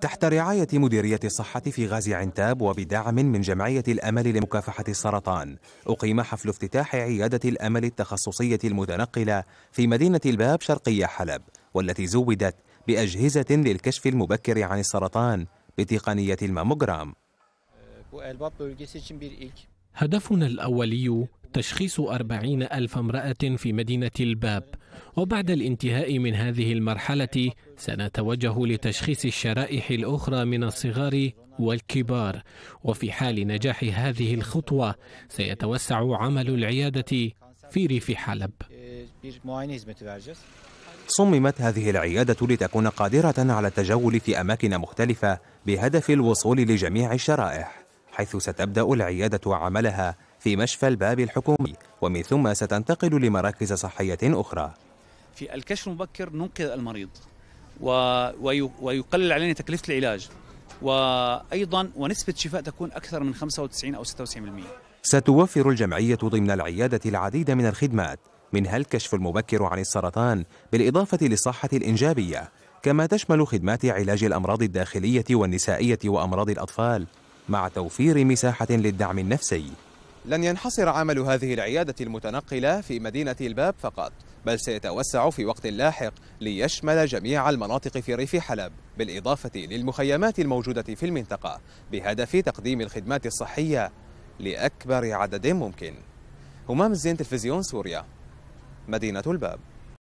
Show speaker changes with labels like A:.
A: تحت رعاية مديرية الصحة في غازي عنتاب وبدعم من جمعية الأمل لمكافحة السرطان أقيم حفل افتتاح عيادة الأمل التخصصية المتنقلة في مدينة الباب شرقية حلب والتي زودت بأجهزة للكشف المبكر عن السرطان بتقنية الماموغرام
B: هدفنا الأولي تشخيص أربعين ألف امرأة في مدينة الباب وبعد الانتهاء من هذه المرحلة سنتوجه لتشخيص الشرائح الأخرى من الصغار والكبار وفي حال نجاح هذه الخطوة سيتوسع عمل العيادة في ريف حلب
A: صممت هذه العيادة لتكون قادرة على التجول في أماكن مختلفة بهدف الوصول لجميع الشرائح حيث ستبدأ العيادة عملها في مشفى الباب الحكومي ومن ثم ستنتقل لمراكز صحية أخرى
C: في الكشف المبكر ننقذ المريض ويقلل علينا تكلفة العلاج وأيضا ونسبة شفاء تكون أكثر من 95 أو 96%
A: ستوفر الجمعية ضمن العيادة العديد من الخدمات منها الكشف المبكر عن السرطان بالإضافة للصحة الإنجابية كما تشمل خدمات علاج الأمراض الداخلية والنسائية وأمراض الأطفال مع توفير مساحة للدعم النفسي لن ينحصر عمل هذه العيادة المتنقلة في مدينة الباب فقط بل سيتوسع في وقت لاحق ليشمل جميع المناطق في ريف حلب بالإضافة للمخيمات الموجودة في المنطقة بهدف تقديم الخدمات الصحية لأكبر عدد ممكن همام الزين تلفزيون سوريا مدينة الباب